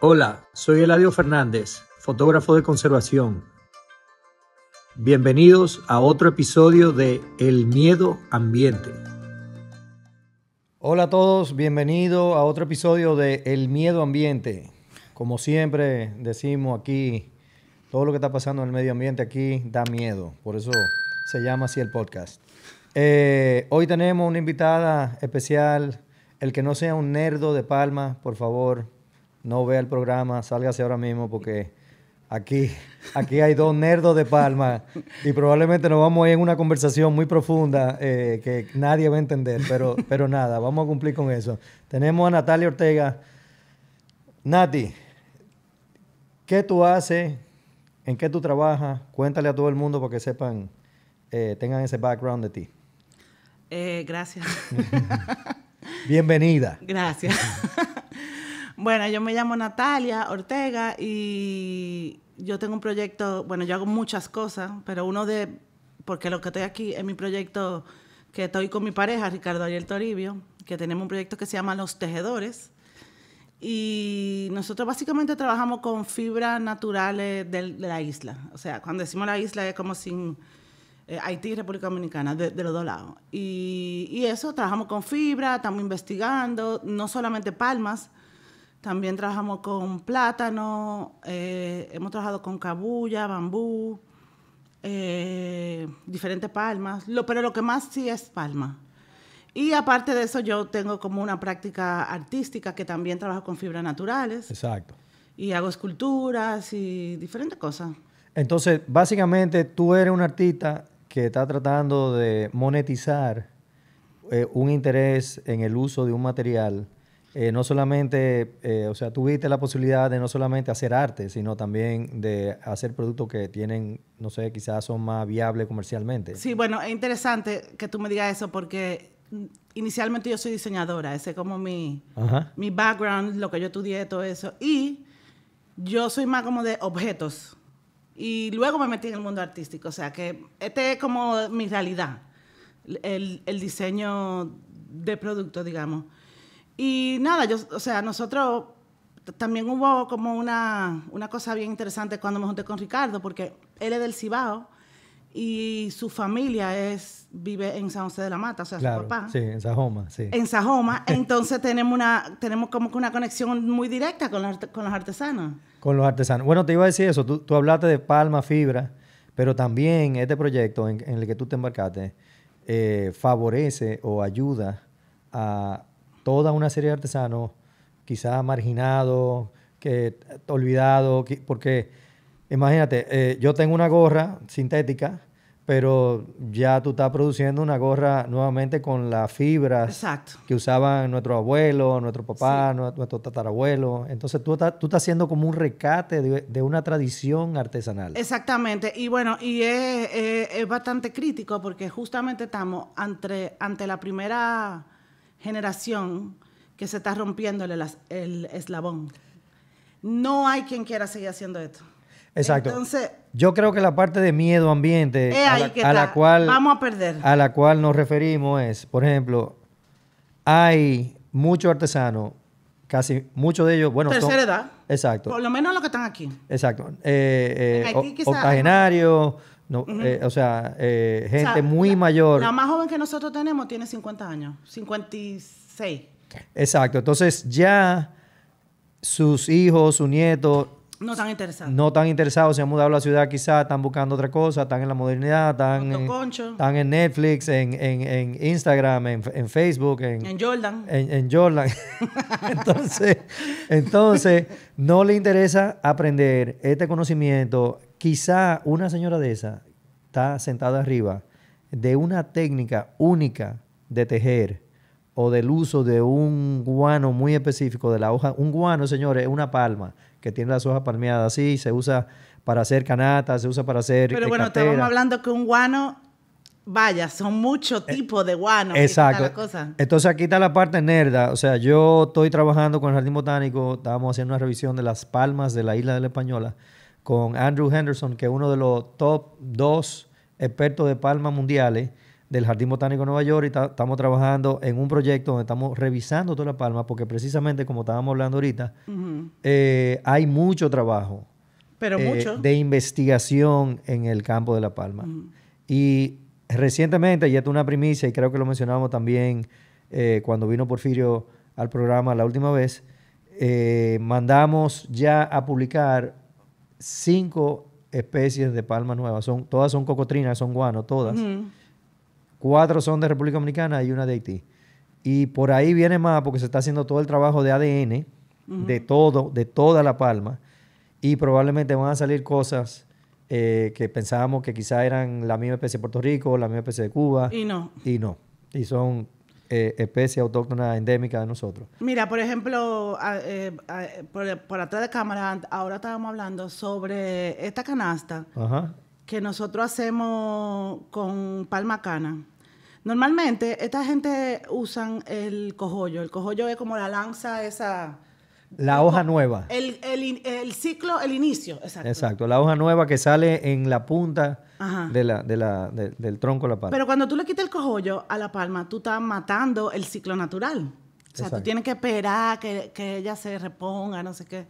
Hola, soy Eladio Fernández, fotógrafo de conservación. Bienvenidos a otro episodio de El Miedo Ambiente. Hola a todos, bienvenido a otro episodio de El Miedo Ambiente. Como siempre decimos aquí, todo lo que está pasando en el medio ambiente aquí da miedo, por eso se llama así el podcast. Eh, hoy tenemos una invitada especial, el que no sea un nerdo de Palma, por favor, no vea el programa, sálgase ahora mismo porque aquí, aquí hay dos nerdos de palma y probablemente nos vamos a ir en una conversación muy profunda eh, que nadie va a entender, pero, pero nada, vamos a cumplir con eso. Tenemos a Natalia Ortega. Nati, ¿qué tú haces? ¿En qué tú trabajas? Cuéntale a todo el mundo para que sepan, eh, tengan ese background de ti. Eh, gracias. Bienvenida. Gracias. Bueno, yo me llamo Natalia Ortega y yo tengo un proyecto, bueno, yo hago muchas cosas, pero uno de, porque lo que estoy aquí es mi proyecto que estoy con mi pareja, Ricardo Ariel Toribio, que tenemos un proyecto que se llama Los Tejedores. Y nosotros básicamente trabajamos con fibras naturales de, la isla. O sea, cuando decimos la isla es como sin eh, Haití y República Dominicana, de, los dos lados. y eso, trabajamos con fibra, estamos investigando, no solamente palmas, también trabajamos con plátano, eh, hemos trabajado con cabulla, bambú, eh, diferentes palmas, pero lo que más sí es palma. Y aparte de eso, yo tengo como una práctica artística que también trabajo con fibras naturales. Exacto. Y hago esculturas y diferentes cosas. Entonces, básicamente tú eres un artista que está tratando de monetizar eh, un interés en el uso de un material eh, no solamente, eh, o sea, tuviste la posibilidad de no solamente hacer arte, sino también de hacer productos que tienen, no sé, quizás son más viables comercialmente. Sí, bueno, es interesante que tú me digas eso porque mm, inicialmente yo soy diseñadora, ese es como mi, mi background, lo que yo estudié, todo eso. Y yo soy más como de objetos. Y luego me metí en el mundo artístico, o sea que este es como mi realidad, el, el diseño de producto, digamos. Y nada, yo, o sea, nosotros también hubo como una, cosa bien interesante cuando me junté con Ricardo, porque él es del Cibao y su familia es, vive en San José de la Mata, o sea, su papá. Sí, en Sajoma, sí. En Sajoma, entonces tenemos, una, tenemos como que una conexión muy directa con los, con los artesanos. Con los artesanos. Bueno, te iba a decir eso, tú, tú hablaste de Palma Fibra, pero también este proyecto en, el que tú te embarcaste eh, favorece o ayuda a toda una serie de artesanos, quizás marginados, que, olvidados, porque imagínate, eh, yo tengo una gorra sintética, pero ya tú estás produciendo una gorra nuevamente con las fibras que usaban nuestros abuelos, nuestro papá, nuestro tatarabuelo. Entonces tú, tú estás haciendo como un recate de, una tradición artesanal. Exactamente, y bueno, y es, bastante crítico porque justamente estamos ante la primera generación que se está rompiendo el, eslabón. No hay quien quiera seguir haciendo esto. Exacto. Entonces, yo creo que la parte de miedo ambiente a la, cual a la cual nos referimos es, por ejemplo, hay muchos artesanos, casi muchos de ellos, bueno, tercera edad, exacto, por lo menos los que están aquí, exacto, eh, eh, eh, o sea, eh, gente muy mayor. La más joven que nosotros tenemos tiene 50 años, 56. Exacto, entonces ya sus hijos, sus nietos No están interesados. No están interesados, se han mudado a la ciudad quizás, están buscando otra cosa, están en la modernidad, están, en, están en Netflix, en, Instagram, en, Facebook, en, Jordan. En, Jordan. entonces, entonces, no le interesa aprender este conocimiento quizá una señora de esa está sentada arriba de una técnica única de tejer o del uso de un guano muy específico de la hoja. Un guano, señores, es una palma que tiene las hojas palmeadas así, se usa para hacer canatas, se usa para hacer... Pero bueno, estamos hablando que un guano, vaya, son muchos eh, tipos de guanos. Exacto. Entonces aquí está la parte nerda, o sea, yo estoy trabajando con el Jardín Botánico, estábamos haciendo una revisión de las palmas de la isla de la Española con Andrew Henderson, que es uno de los top dos expertos de palma mundiales del Jardín Botánico de Nueva York y estamos trabajando en un proyecto donde estamos revisando toda la palma porque precisamente como estábamos hablando ahorita, eh, hay mucho trabajo Pero eh, de investigación en el campo de la palma. Y recientemente, ya es una primicia y creo que lo mencionábamos también eh, cuando vino Porfirio al programa la última vez, mandamos ya a publicar cinco especies de palma nuevas. Son, todas son cocotrinas, son guano, todas. Cuatro son de República Dominicana y una de Haití. Y por ahí viene más porque se está haciendo todo el trabajo de ADN, de todo, de toda la palma. Y probablemente van a salir cosas eh, que pensábamos que quizá eran la misma especie de Puerto Rico, la misma especie de Cuba. Y no. Y no. Y son eh, especie autóctona endémica de nosotros. Mira, por ejemplo, eh, por, atrás de cámara, ahora estábamos hablando sobre esta canasta que nosotros hacemos con palma cana. Normalmente esta gente usan el cojollo. El cojollo es como la lanza esa la hoja nueva. El, ciclo, el inicio, exacto. Exacto, la hoja nueva que sale en la punta del tronco de la palma. Pero cuando tú le quitas el cojollo a la palma, tú estás matando el ciclo natural. O sea, tú tienes que esperar que, que, ella se reponga, no sé qué.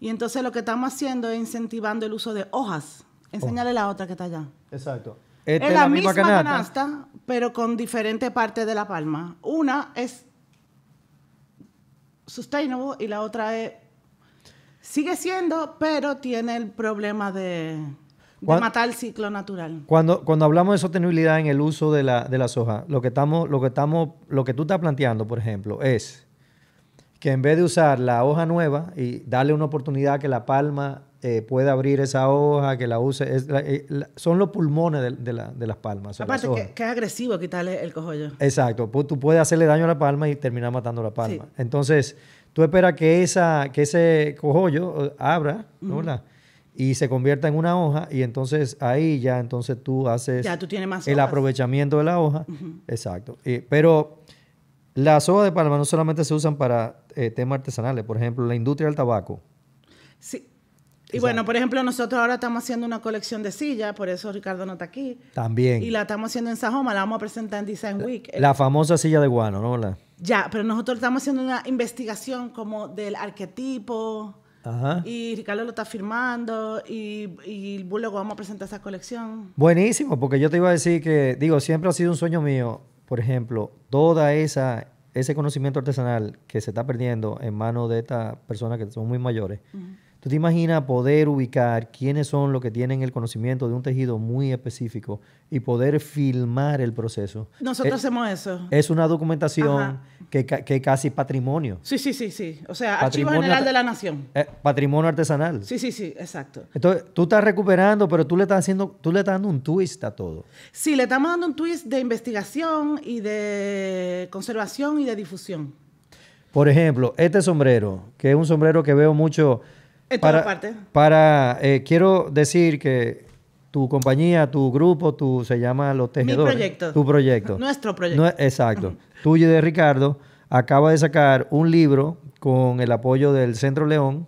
Y entonces lo que estamos haciendo es incentivando el uso de hojas. Enseñale oh. la otra que está allá. Exacto. es la, misma canasta. pero con diferentes partes de la palma. Una es sustainable y la otra es sigue siendo, pero tiene el problema de, de matar el ciclo natural. Cuando, cuando hablamos de sostenibilidad en el uso de la, de soja, lo que estamos, lo que estamos, lo que tú estás planteando, por ejemplo, es que en vez de usar la hoja nueva y darle una oportunidad que la palma eh, puede abrir esa hoja, que la use. Eh, son los pulmones de, las palmas. Aparte, que, es agresivo quitarle el cojollo Exacto. tú puedes hacerle daño a la palma y terminar matando la palma. Entonces, tú esperas que, esa, que ese cojollo abra, ¿no? y se convierta en una hoja y entonces ahí ya entonces tú haces ya, tú tienes más el aprovechamiento de la hoja. Exacto. Eh, pero las hojas de palma no solamente se usan para temas artesanales, por ejemplo, la industria del tabaco. Sí, y bueno, por ejemplo, nosotros ahora estamos haciendo una colección de sillas, por eso Ricardo no está aquí. También. Y la estamos haciendo en Sajoma, la vamos a presentar en Design Week. La, famosa silla de guano, ¿no? Ya, pero nosotros estamos haciendo una investigación como del arquetipo. Ajá. Y Ricardo lo está firmando y, y luego vamos a presentar esa colección. Buenísimo, porque yo te iba a decir que, digo, siempre ha sido un sueño mío, por ejemplo, toda esa ese conocimiento artesanal que se está perdiendo en manos de estas personas que son muy mayores. Tú te imaginas poder ubicar quiénes son los que tienen el conocimiento de un tejido muy específico y poder filmar el proceso. Nosotros eh, hacemos eso. Es una documentación que, que, casi patrimonio. Sí, sí, sí, sí. O sea, Archivo General de la Nación. Eh, patrimonio artesanal. Sí, sí, sí, exacto. Entonces, tú estás recuperando, pero tú le estás haciendo, tú le estás dando un twist a todo. Sí, le estamos dando un twist de investigación y de conservación y de difusión. Por ejemplo, este sombrero, que es un sombrero que veo mucho en para, todas eh, quiero decir que tu compañía, tu grupo, tu, se llama Los Tejedores. Mi proyecto. Tu proyecto. Nuestro proyecto. exacto. Tuyo de Ricardo. Acaba de sacar un libro con el apoyo del Centro León.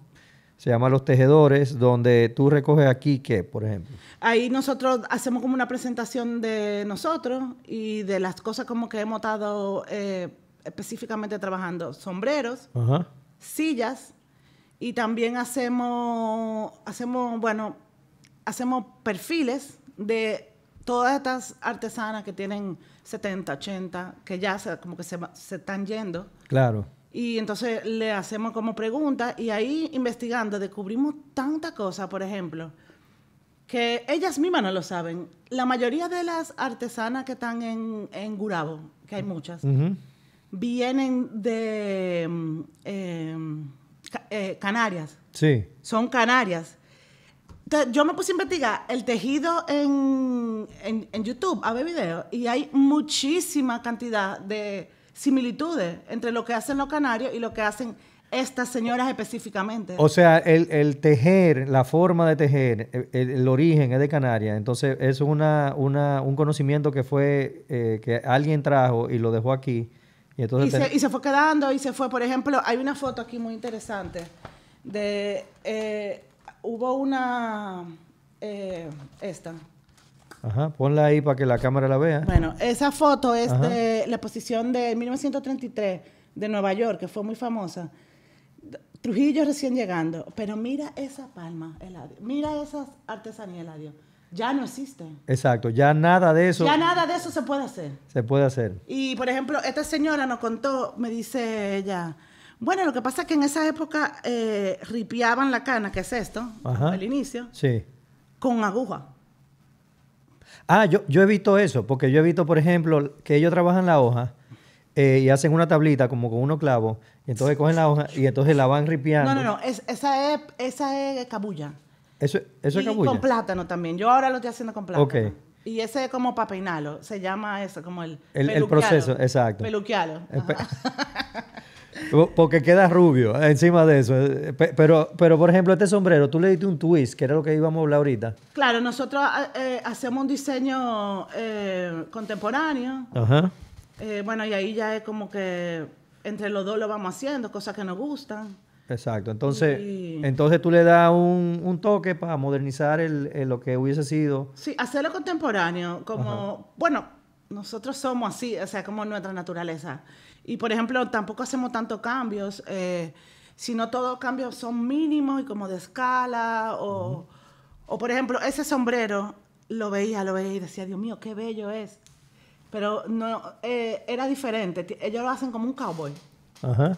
Se llama Los Tejedores, donde tú recoges aquí qué, por ejemplo. Ahí nosotros hacemos como una presentación de nosotros y de las cosas como que hemos estado eh, específicamente trabajando. Sombreros, sillas, y también hacemos, hacemos, bueno, hacemos perfiles de todas estas artesanas que tienen 70, 80, que ya como que se, están yendo. Claro. Y entonces le hacemos como preguntas y ahí investigando descubrimos tanta cosa, por ejemplo, que ellas mismas no lo saben. La mayoría de las artesanas que están en, Gurabo, que hay muchas, vienen de... Em, eh, canarias. Sí. Son canarias. yo me puse a investigar el tejido en, en, YouTube, a ver videos, y hay muchísima cantidad de similitudes entre lo que hacen los canarios y lo que hacen estas señoras específicamente. O sea, el, el tejer, la forma de tejer, el, origen es de Canarias. Entonces, es una, un conocimiento que fue, eh, que alguien trajo y lo dejó aquí y, se, fue quedando y se fue, por ejemplo, hay una foto aquí muy interesante de, eh, hubo una, eh, esta. Ajá, ponla ahí para que la cámara la vea. Bueno, esa foto es de la exposición de 1933 de Nueva York, que fue muy famosa. Trujillo recién llegando, pero mira esa palma, Eladio. Mira esas artesanías, Eladio ya no existe. Exacto, ya nada de eso. Ya nada de eso se puede hacer. Se puede hacer. Y por ejemplo, esta señora nos contó, me dice ella, bueno, lo que pasa es que en esa época eh, ripiaban la cana, que es esto, al inicio, sí. con aguja. Ah, yo, he visto eso, porque yo he visto, por ejemplo, que ellos trabajan la hoja eh, y hacen una tablita como con unos clavos, y entonces cogen la hoja y entonces la van ripiando. No, no, no, esa, es, esa es cabulla. Eso, y con plátano también. Yo ahora lo estoy haciendo con plátano. Y ese es como para peinarlo. Se llama eso, como el. El, proceso, exacto. peluquialo Porque queda rubio encima de eso. Pero, pero, por ejemplo, este sombrero, tú le diste un twist, que era lo que íbamos a hablar ahorita. Claro, nosotros eh, eh, hacemos un diseño eh, contemporáneo. Ajá. bueno, y ahí ya es como que entre los dos lo vamos haciendo, cosas que nos gustan. Exacto. Entonces, entonces tú le das un, toque para modernizar el, lo que hubiese sido. Sí, hacerlo contemporáneo, como, bueno, nosotros somos así, o sea, como nuestra naturaleza. Y por ejemplo, tampoco hacemos tantos cambios, eh, sino todos cambios son mínimos y como de escala. O, por ejemplo, ese sombrero lo veía, lo veía y decía, Dios mío, qué bello es. Pero no, eh, era diferente. Ellos lo hacen como un cowboy. Ajá.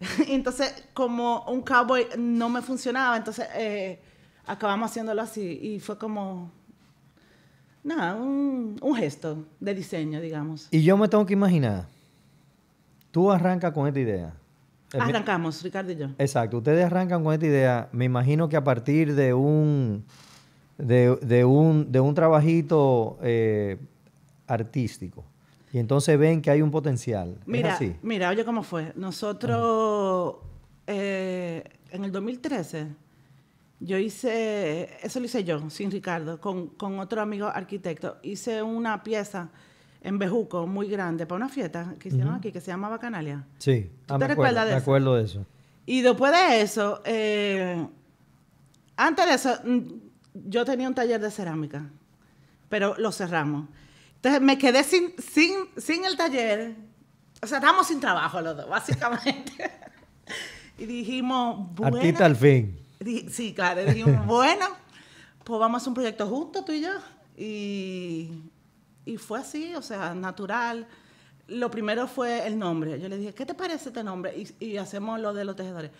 entonces, como un cowboy no me funcionaba, entonces eh, acabamos haciéndolo así y fue como, nada, un, gesto de diseño, digamos. Y yo me tengo que imaginar, tú arrancas con esta idea. Eh, Arrancamos, Ricardo y yo. Exacto, ustedes arrancan con esta idea, me imagino que a partir de un, de, un, de un trabajito eh, artístico. Y entonces ven que hay un potencial. Mira, mira, oye cómo fue. Nosotros, eh, en el 2013, yo hice, eso lo hice yo, sin Ricardo, con, otro amigo arquitecto. Hice una pieza en Bejuco, muy grande, para una fiesta que hicieron aquí, que se llamaba Canalia. Sí, ¿Tú ah, te recuerdas de eso? acuerdo de eso. Y después de eso, eh, antes de eso, mm, yo tenía un taller de cerámica, pero lo cerramos. Entonces me quedé sin, sin, sin el taller. O sea, estábamos sin trabajo los dos, básicamente. y dijimos, bueno. Artista al fin. Sí, claro. Dijimos, bueno, pues vamos a hacer un proyecto juntos, tú y yo. Y, fue así, o sea, natural. Lo primero fue el nombre. Yo le dije, ¿qué te parece este nombre? Y, y hacemos lo de los tejedores.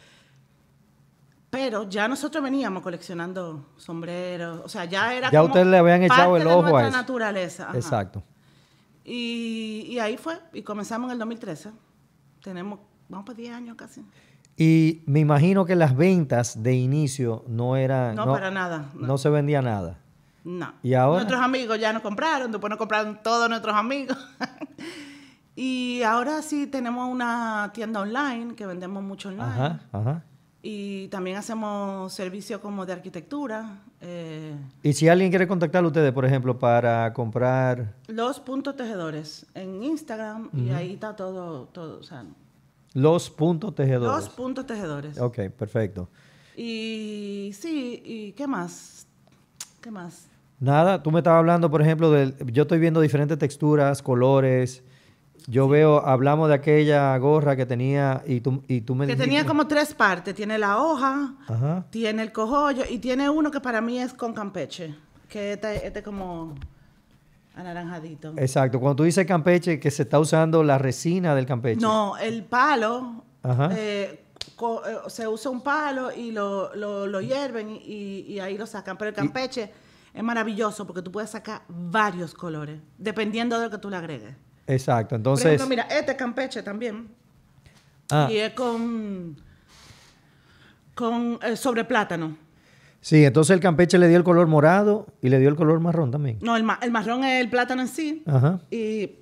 Pero ya nosotros veníamos coleccionando sombreros, o sea, ya era ya como ustedes le habían echado el ojo de nuestra naturaleza. Exacto. Y, ahí fue, y comenzamos en el 2013. Tenemos, vamos por 10 años casi. Y me imagino que las ventas de inicio no eran... No, para nada. No. se vendía nada. No. ¿Y ahora? Nuestros amigos ya nos compraron, después nos compraron todos nuestros amigos. y ahora sí tenemos una tienda online, que vendemos mucho online. Ajá, ajá y también hacemos servicio como de arquitectura. Eh. y si alguien quiere contactar a ustedes, por ejemplo, para comprar... Los puntos tejedores en Instagram y ahí está todo, todo o sea, Los puntos tejedores. Los puntos tejedores. Ok, perfecto. Y sí, ¿y qué más? ¿Qué más? Nada, tú me estabas hablando, por ejemplo, del, yo estoy viendo diferentes texturas, colores, yo veo, hablamos de aquella gorra que tenía y tú, y tú Que tenía como tres partes. Tiene la hoja, tiene el cojoyo, y tiene uno que para mí es con campeche, que este, este, como anaranjadito. Exacto. Cuando tú dices campeche, que se está usando la resina del campeche. No, el palo. Eh, eh, se usa un palo y lo, hierven y, ahí lo sacan. Pero el campeche es maravilloso porque tú puedes sacar varios colores, dependiendo de lo que tú le agregues. Exacto, entonces... Por mira, este Campeche también. Ah. Y es con... con eh, sobre plátano. Sí, entonces el campeche le dio el color morado y le dio el color marrón también. No, el, marrón es el plátano en sí. Ajá. Y,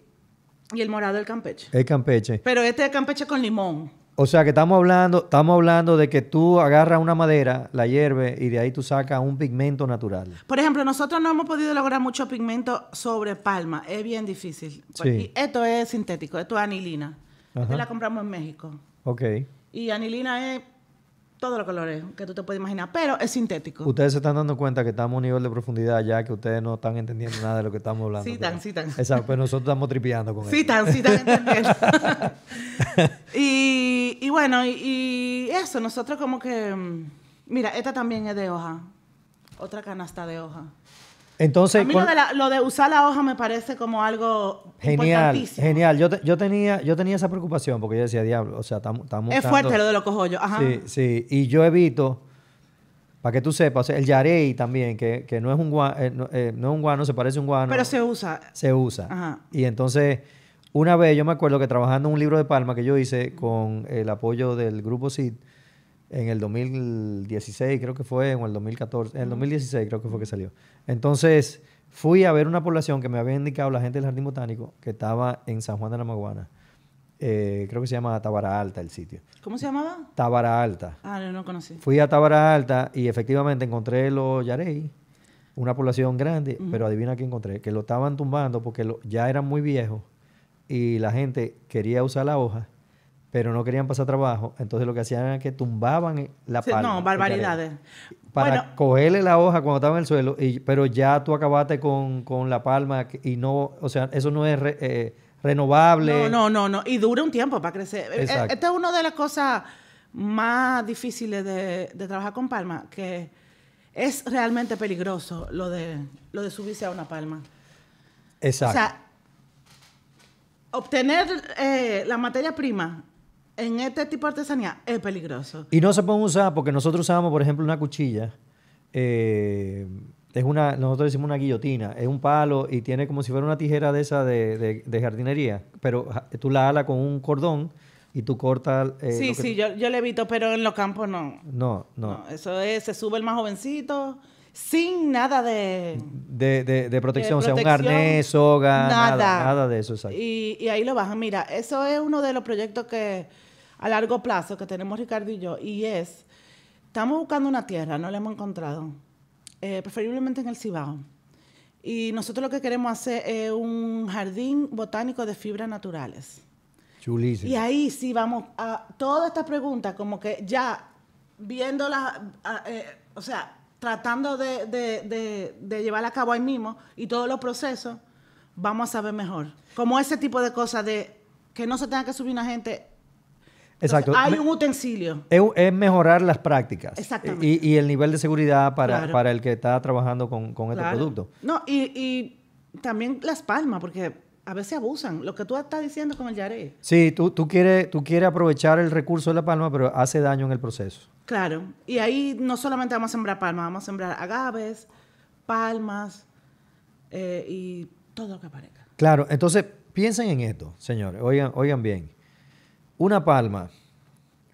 y el morado el campeche. El campeche. Pero este es campeche con limón. O sea que estamos hablando, estamos hablando de que tú agarras una madera, la hierve y de ahí tú sacas un pigmento natural. Por ejemplo, nosotros no hemos podido lograr mucho pigmento sobre palma. Es bien difícil. Pues, sí. Esto es sintético, esto es anilina. Esto la compramos en México. Ok. Y anilina es todos los colores que tú te puedes imaginar, pero es sintético. Ustedes se están dando cuenta que estamos a un nivel de profundidad ya que ustedes no están entendiendo nada de lo que estamos hablando. Sí, tan, sí, tan. Exacto, pero pues nosotros estamos tripeando con Sí, tan, sí, y, bueno, y, eso, nosotros como que. Mm, mira, esta también es de hoja. Otra canasta de hoja. Entonces, a mí lo de, usar la hoja me parece como algo genial, Genial. Yo, yo, tenía, yo tenía esa preocupación porque yo decía, diablo, o sea, estamos... es fuerte lo de los cojollos. Ajá. Sí, sí. Y yo evito, para que tú sepas, el Yarei también, que, no, es un guano, eh, eh, no, es un guano, se parece a un guano. Pero se usa. Se usa. Ajá. Y entonces, una vez yo me acuerdo que trabajando en un libro de palma que yo hice con el apoyo del grupo CID, en el 2016 creo que fue, o en el 2014, en el 2016 creo que fue que salió. Entonces fui a ver una población que me había indicado la gente del Jardín Botánico, que estaba en San Juan de la Maguana. Eh, creo que se llama Tabara Alta el sitio. ¿Cómo se llamaba? Tabara Alta. Ah, no, no conocí. Fui a Tabara Alta y efectivamente encontré los yarey, una población grande, pero adivina qué encontré, que lo estaban tumbando porque ya eran muy viejos y la gente quería usar la hoja pero no querían pasar trabajo, entonces lo que hacían era que tumbaban la palma. no, barbaridades. Para cogerle la hoja cuando estaba en el suelo, pero ya tú acabaste con, la palma y no, o sea, eso no es eh, renovable. No, no, no, no, y dura un tiempo para crecer. E, esta es una de las cosas más difíciles de, trabajar con palma, que es realmente peligroso lo de, lo de subirse a una palma. Exacto. O sea, obtener eh, la materia prima en este tipo de artesanía es peligroso. Y no se puede usar, porque nosotros usamos, por ejemplo, una cuchilla. Eh, es una, nosotros decimos una guillotina, es un palo y tiene como si fuera una tijera de esa de, jardinería, pero tú la alas con un cordón y tú cortas... Eh, sí, sí, yo, yo le evito, pero en los campos no. No, no. eso es, se sube el más jovencito sin nada de... De, de, protección, o sea, un arnés, soga, nada, nada, de eso. Y, y, ahí lo bajan. Mira, eso es uno de los proyectos que a largo plazo que tenemos Ricardo y yo, y es, estamos buscando una tierra, no la hemos encontrado, eh, preferiblemente en el Cibao. Y nosotros lo que queremos hacer es un jardín botánico de fibras naturales. Y ahí sí vamos a todas estas preguntas, como que ya viéndolas, eh, o sea, tratando de, de, de llevar a cabo ahí mismo y todos los procesos, vamos a saber mejor. Como ese tipo de cosas de que no se tenga que subir una gente Exacto. hay un utensilio. Es, mejorar las prácticas. Exactamente. Y, el nivel de seguridad para, el que está trabajando con, con este producto. No, y, también las palmas, porque a veces abusan. Lo que tú estás diciendo con el yaré. Sí, tú, tú, quieres, tú quieres aprovechar el recurso de la palma, pero hace daño en el proceso. Claro. Y ahí no solamente vamos a sembrar palmas, vamos a sembrar agaves, palmas eh, y todo lo que aparezca. Claro. Entonces, piensen en esto, señores. Oigan, oigan bien. Una palma,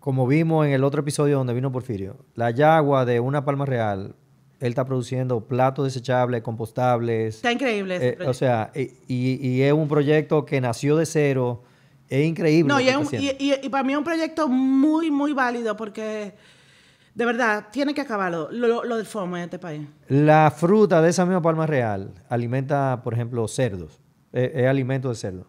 como vimos en el otro episodio donde vino Porfirio, la yagua de una palma real, él está produciendo platos desechables, compostables. Está increíble. Eh, o sea, y, es un proyecto que nació de cero. Es increíble. No, y, para mí es un proyecto muy, muy válido porque de verdad tiene que acabarlo, lo, lo, del FOMO en este país. La fruta de esa misma palma real alimenta, por ejemplo, cerdos. Eh, es, alimento de cerdos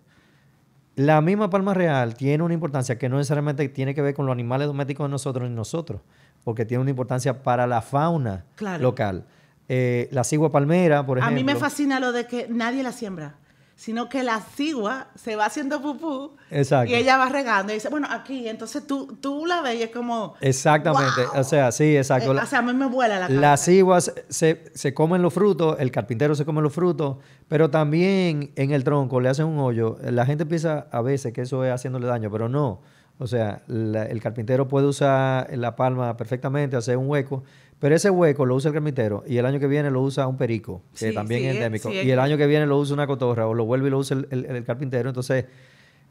la misma palma real tiene una importancia que no necesariamente tiene que ver con los animales domésticos de nosotros ni nosotros, porque tiene una importancia para la fauna local. Eh, la cigua palmera, por ejemplo. A mí me fascina lo de que nadie la siembra sino que la cigua se va haciendo pupú y ella va regando y dice, bueno, aquí, entonces tú, tú la ves y es como... Exactamente, o sea, sí, exacto. Eh, o sea, a mí me vuela la cabeza. Las ciguas se, se, comen los frutos, el carpintero se come los frutos, pero también en el tronco le hacen un hoyo. La gente piensa a veces que eso es haciéndole daño, pero no. O sea, el carpintero puede usar la palma perfectamente, hacer un hueco, pero ese hueco lo usa el carpintero y el año que viene lo usa un perico, que también es eh, endémico. y el eh. año que viene lo usa una cotorra o lo vuelve y lo usa el, carpintero. Entonces,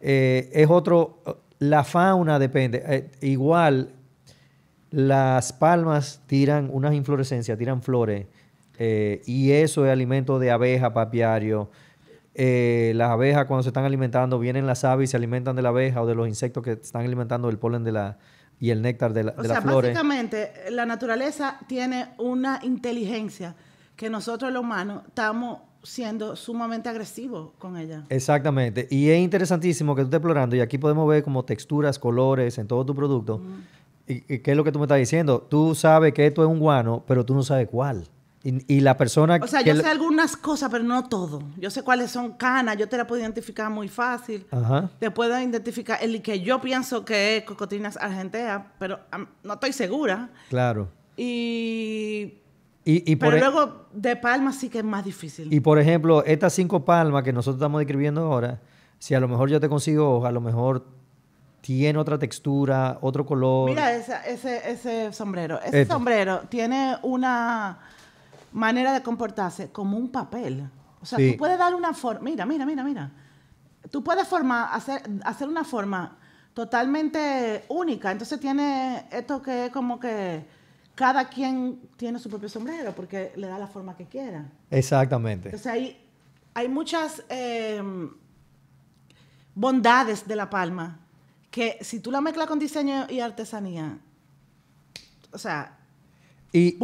eh, es otro. La fauna depende. igual, las palmas tiran unas inflorescencias, tiran flores. y eso es alimento de abeja, papiario. las abejas, cuando se están alimentando, vienen las aves y se alimentan de la abeja o de los insectos que están alimentando el polen de la, y el néctar de, la, o sea, las Básicamente, la naturaleza tiene una inteligencia que nosotros los humanos estamos siendo sumamente agresivos con ella. Exactamente. Y es interesantísimo que tú estés explorando, y aquí podemos ver como texturas, colores en todo tu producto. qué es lo que tú me estás diciendo? Tú sabes que esto es un guano, pero tú no sabes cuál. Y, la persona... O sea, yo sé algunas cosas, pero no todo. Yo sé cuáles son canas, yo te la puedo identificar muy fácil. Te puedo identificar el que yo pienso que es cocotinas argenteas, pero no estoy segura. Claro. Y... pero e luego de palmas sí que es más difícil. Y por ejemplo, estas cinco palmas que nosotros estamos describiendo ahora, si a lo mejor yo te consigo, a lo mejor tiene otra textura, otro color. Mira ese, sombrero. Ese este. sombrero tiene una manera de comportarse como un papel. O sea, tú puedes dar una forma, mira, mira, mira, mira. Tú puedes formar, hacer, hacer una forma totalmente única. Entonces tiene esto que es como que cada quien tiene su propio sombrero porque le da la forma que quiera. Exactamente. O hay, hay muchas em, bondades de la palma que si tú la mezclas con diseño y artesanía, o sea, y,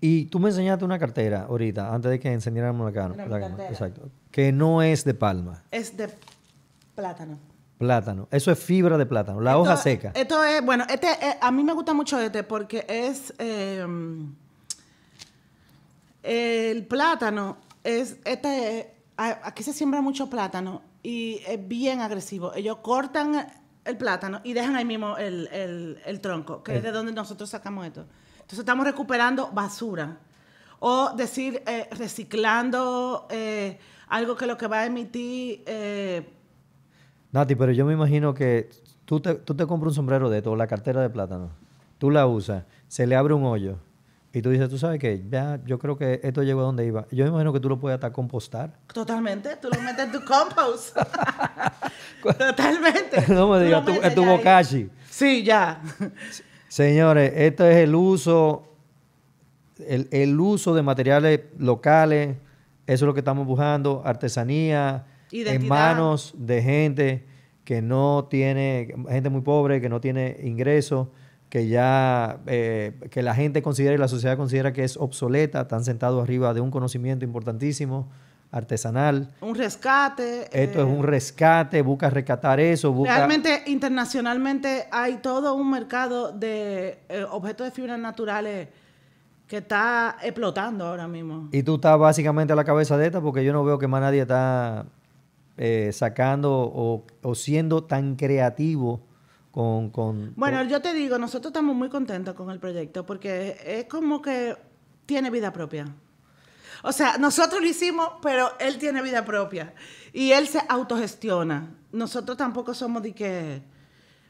y tú me enseñaste una cartera ahorita, antes de que enseñáramos la, Exacto. Que no es de palma. Es de plátano. Plátano. Eso es fibra de plátano, la hoja seca. Esto es, bueno, este, eh, a mí me gusta mucho este porque es. Em, el plátano es. Este, aquí se siembra mucho plátano y es bien agresivo. Ellos cortan el plátano y dejan ahí mismo el, tronco, que es de donde nosotros sacamos esto. Entonces estamos recuperando basura. O decir, eh, reciclando eh, algo que lo que va a emitir... Eh, Nati, pero yo me imagino que tú te, tú te compras un sombrero de esto, la cartera de plátano, tú la usas, se le abre un hoyo y tú dices, tú sabes qué? ya yo creo que esto llegó a donde iba. Yo me imagino que tú lo puedes hasta compostar. Totalmente, tú lo metes en tu compost. Totalmente. no me digas, en tu bocashi. Sí, ya. Señores, esto es el uso, el, uso de materiales locales, eso es lo que estamos buscando, artesanía, en manos de gente que no tiene, gente muy pobre, que no tiene ingresos, que ya, eh, que la gente considera y la sociedad considera que es obsoleta, están sentados arriba de un conocimiento importantísimo artesanal. Un rescate. Esto es un eh, rescate, busca rescatar eso. Realmente internacionalmente hay todo un mercado de eh, objetos de fibras naturales que está explotando ahora mismo. Y tú estás básicamente a la cabeza de esta porque yo no veo que más nadie está eh, sacando o, siendo tan creativo. Con, bueno, yo te digo, nosotros estamos muy contentos con el proyecto porque es como que tiene vida propia. O sea, nosotros lo hicimos, pero él tiene vida propia y él se autogestiona. Nosotros tampoco somos de que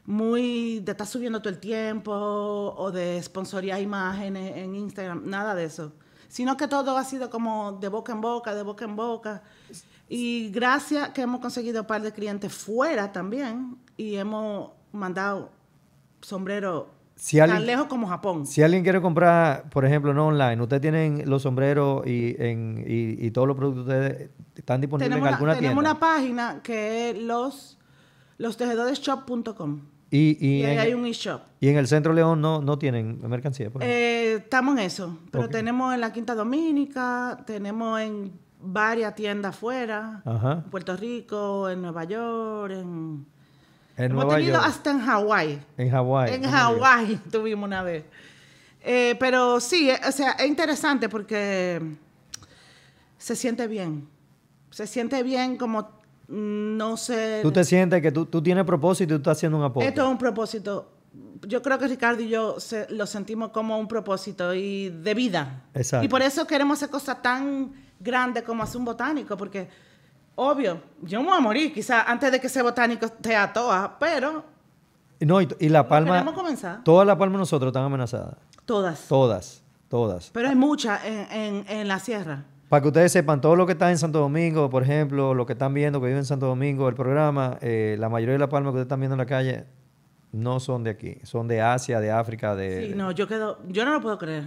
muy de estar subiendo todo el tiempo o de sponsorear imágenes en Instagram, nada de eso. Sino que todo ha sido como de boca en boca, de boca en boca. Y gracias que hemos conseguido un par de clientes fuera también y hemos mandado sombrero tan lejos como Japón. Si alguien quiere comprar, por ejemplo, no online, ustedes tienen los sombreros y, todos los productos ustedes están disponibles en alguna tienda. Tenemos una página que es los, los Y, ahí hay un e-shop. ¿Y en el Centro León no, no tienen mercancía? Por eh, estamos en eso, pero tenemos en la Quinta Dominica, tenemos en varias tiendas afuera, en Puerto Rico, en Nueva York, en... Hemos tenido hasta en Hawái. En Hawái. En Hawái tuvimos una vez. Eh, pero sí, eh, o sea, es interesante porque se siente bien. Se siente bien como mm, no sé. Tú te sientes que tú, tienes propósito y tú estás haciendo un apoyo. Esto es un propósito. Yo creo que Ricardo y yo lo sentimos como un propósito y de vida. Exacto. Y por eso queremos hacer cosas tan grandes como hacer un botánico, porque obvio, yo me voy a morir, quizás antes de que ese botánico te atoa, pero... No, y, La Palma... No comenzar. Toda La Palma nosotros están amenazadas. Todas. Todas, todas. Pero hay muchas en, en, en la sierra. Para que ustedes sepan, todo lo que está en Santo Domingo, por ejemplo, lo que están viendo que viven en Santo Domingo, el programa, eh, la mayoría de las palmas que ustedes están viendo en la calle no son de aquí, son de Asia, de África, de... Sí, no, yo quedo, yo no lo puedo creer.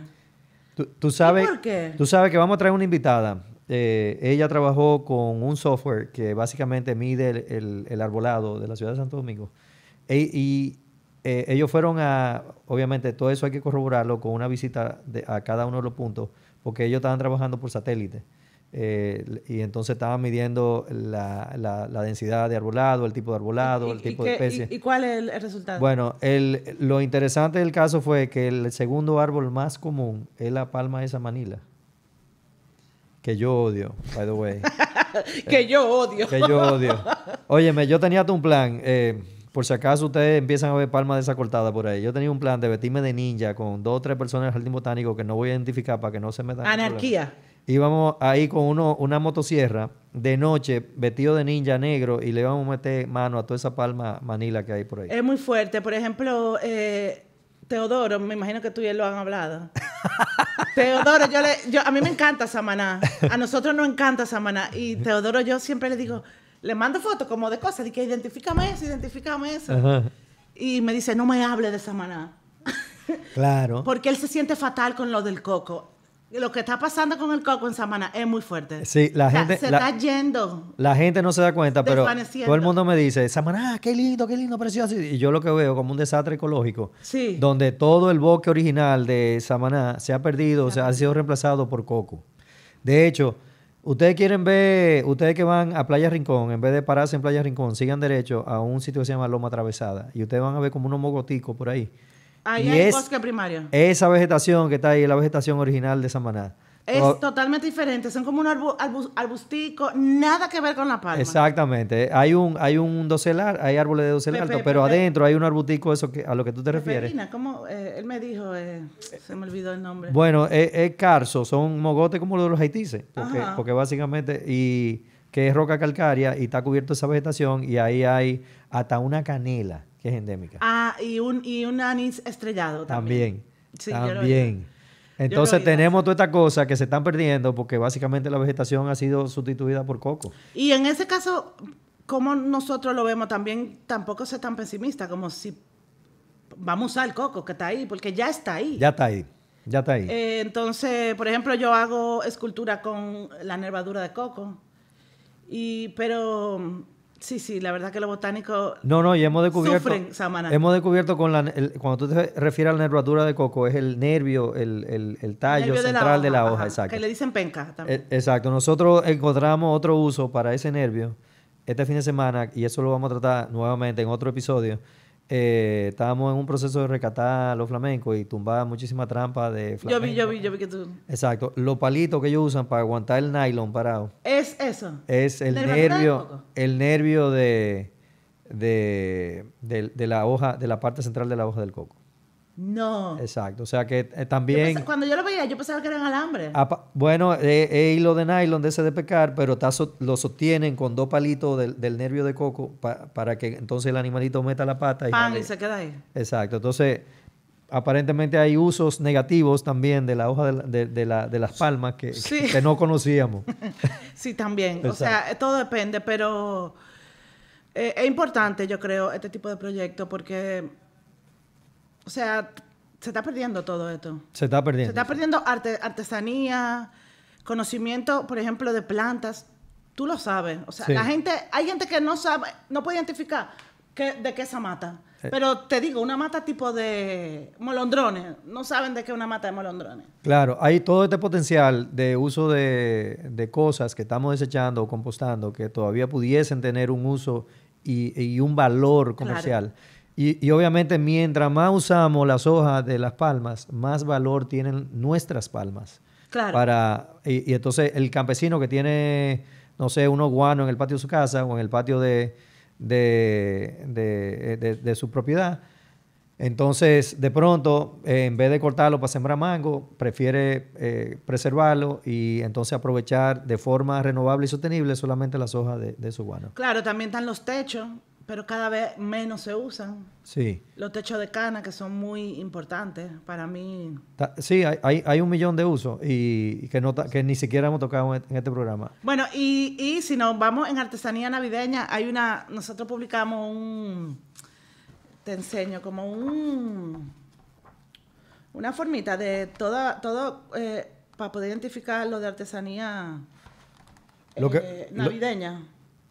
Tú, sabes, ¿Por qué? Tú sabes que vamos a traer una invitada eh, ella trabajó con un software que básicamente mide el, arbolado de la ciudad de Santo Domingo. E, y eh, ellos fueron a, obviamente, todo eso hay que corroborarlo con una visita a cada uno de los puntos, porque ellos estaban trabajando por satélite. Eh, y entonces estaban midiendo la, densidad de arbolado, el tipo de arbolado, el tipo de especie. ¿Y, cuál es el, resultado? Bueno, lo interesante del caso fue que el segundo árbol más común es la palma de Manila que yo odio, by the way. que yo odio. Que yo odio. Óyeme, yo tenía un plan. Eh, por si acaso ustedes empiezan a ver palmas desacortadas por ahí. Yo tenía un plan de vestirme de ninja con dos o tres personas del jardín botánico que no voy a identificar para que no se me da Anarquía. Íbamos ahí con uno, una motosierra de noche, vestido de ninja negro, y le íbamos a meter mano a toda esa palma manila que hay por ahí. Es muy fuerte. Por ejemplo, eh, Teodoro, me imagino que tú y él lo han hablado. Teodoro, yo a mí me encanta Samaná. A nosotros nos encanta Samaná. Y Teodoro, yo siempre le digo, le mando fotos como de cosas, de que identifícame eso, identifícame eso. Y me dice, no me hable de Samaná. Claro. Porque él se siente fatal con lo del coco lo que está pasando con el coco en Samaná es muy fuerte. Sí, la gente. se está yendo. La gente no se da cuenta, pero todo el mundo me dice, Samaná, qué lindo, qué lindo, precioso. Y yo lo que veo como un desastre ecológico. Donde todo el bosque original de Samaná se ha perdido, se o sea, ha sido reemplazado por coco. De hecho, ustedes quieren ver, ustedes que van a Playa Rincón, en vez de pararse en Playa Rincón, sigan derecho a un sitio que se llama Loma Atravesada. Y ustedes van a ver como unos mogoticos por ahí. Ahí hay es, bosque primario. Esa vegetación que está ahí la vegetación original de Maná. Es oh. totalmente diferente, son como un arbustico, nada que ver con la palma. Exactamente, hay un hay un docelar, hay árboles de docelar, alto, pero adentro hay un arbustico, eso que, a lo que tú te refieres. ¿cómo? Eh, él me dijo, eh, se me olvidó el nombre. Bueno, es, carso, son mogotes como los de los porque, porque básicamente, y que es roca calcárea y está cubierto esa vegetación y ahí hay hasta una canela que es endémica. Ah, y un, y un anís estrellado también. También. Sí, también. Entonces tenemos todas estas cosas que se están perdiendo porque básicamente la vegetación ha sido sustituida por coco. Y en ese caso, como nosotros lo vemos también, tampoco se tan pesimista como si vamos a usar coco que está ahí, porque ya está ahí. Ya está ahí, ya está ahí. Eh, entonces, por ejemplo, yo hago escultura con la nervadura de coco, y, pero Sí, sí, la verdad que los botánicos no, no, y hemos descubierto, Hemos descubierto con la, cuando tú te refieres a la nervatura de coco, es el nervio, el, el, tallo central de la hoja, exacto. Que le dicen penca también. E, exacto, nosotros encontramos otro uso para ese nervio este fin de semana, y eso lo vamos a tratar nuevamente en otro episodio, eh, estábamos en un proceso de recatar los flamencos y tumbaba muchísima trampa de flamencos Yo vi, yo vi, yo vi que tú. Exacto. Los palitos que ellos usan para aguantar el nylon parado. Es eso. Es el nervio, el nervio de, de, de la hoja, de la parte central de la hoja del coco. No. Exacto. O sea que eh, también. cuando yo lo veía, yo pensaba que eran alambre. Ah, bueno, es eh, hilo eh, de nylon de ese de pecar, pero lo sostienen con dos palitos del, nervio de coco para que entonces el animalito meta la pata y. Pan, y se queda ahí. Exacto. Entonces, aparentemente hay usos negativos también de la hoja de, las palmas que, que no conocíamos. sí, también. O sea, todo depende, pero es importante, yo creo, este tipo de proyectos porque o sea, se está perdiendo todo esto. Se está perdiendo. Se está perdiendo arte, artesanía, conocimiento, por ejemplo, de plantas. Tú lo sabes. O sea, la gente, hay gente que no sabe, no puede identificar de qué esa mata. Pero te digo, una mata tipo de molondrones. No saben de qué una mata de molondrones. Claro, hay todo este potencial de uso de, cosas que estamos desechando o compostando que todavía pudiesen tener un uso y, y un valor comercial. Y, obviamente mientras más usamos las hojas de las palmas, más valor tienen nuestras palmas. Claro. Para, y, entonces el campesino que tiene, no sé, unos guanos en el patio de su casa o en el patio de, de, su propiedad, entonces, de pronto, eh, en vez de cortarlo para sembrar mango, prefiere eh, preservarlo y entonces aprovechar de forma renovable y sostenible solamente las hojas de, de su guano. Claro, también están los techos pero cada vez menos se usan. Sí. Los techos de cana, que son muy importantes para mí. Sí, hay, hay un millón de usos y que, ni siquiera hemos tocado en este programa. Bueno, y, si nos vamos en artesanía navideña, hay una, nosotros publicamos un, te enseño, como un, una formita de toda, todo, eh, para poder identificar lo de artesanía eh, navideña.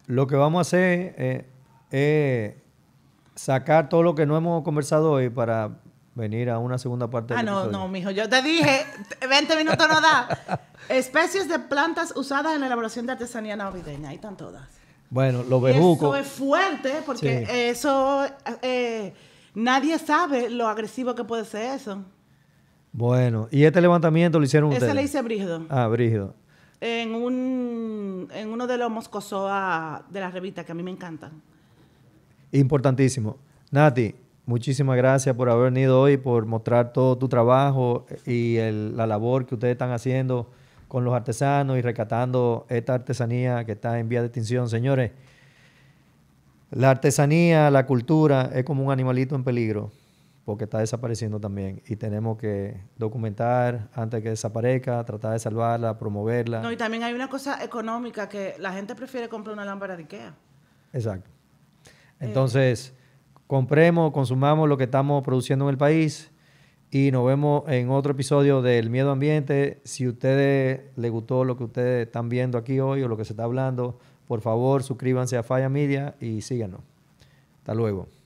Lo, que vamos a hacer... Eh, eh, sacar todo lo que no hemos conversado hoy para venir a una segunda parte. Ah, no, no, mijo, yo te dije, 20 minutos no da. Especies de plantas usadas en la elaboración de artesanía navideña, ahí están todas. Bueno, lo bejuco Eso es fuerte, porque eso, eh, nadie sabe lo agresivo que puede ser eso. Bueno, ¿y este levantamiento lo hicieron ustedes? Ese le hice a Brígido. Ah, Brígido. En, un, en uno de los moscosoa de la revista que a mí me encantan. Importantísimo. Nati, muchísimas gracias por haber venido hoy, por mostrar todo tu trabajo y la labor que ustedes están haciendo con los artesanos y rescatando esta artesanía que está en vía de extinción. Señores, la artesanía, la cultura es como un animalito en peligro porque está desapareciendo también y tenemos que documentar antes que desaparezca, tratar de salvarla, promoverla. No, y también hay una cosa económica que la gente prefiere comprar una lámpara de Ikea. Exacto. Entonces, compremos, consumamos lo que estamos produciendo en el país y nos vemos en otro episodio del Miedo Ambiente. Si a ustedes les gustó lo que ustedes están viendo aquí hoy o lo que se está hablando, por favor suscríbanse a Falla Media y síganos. Hasta luego.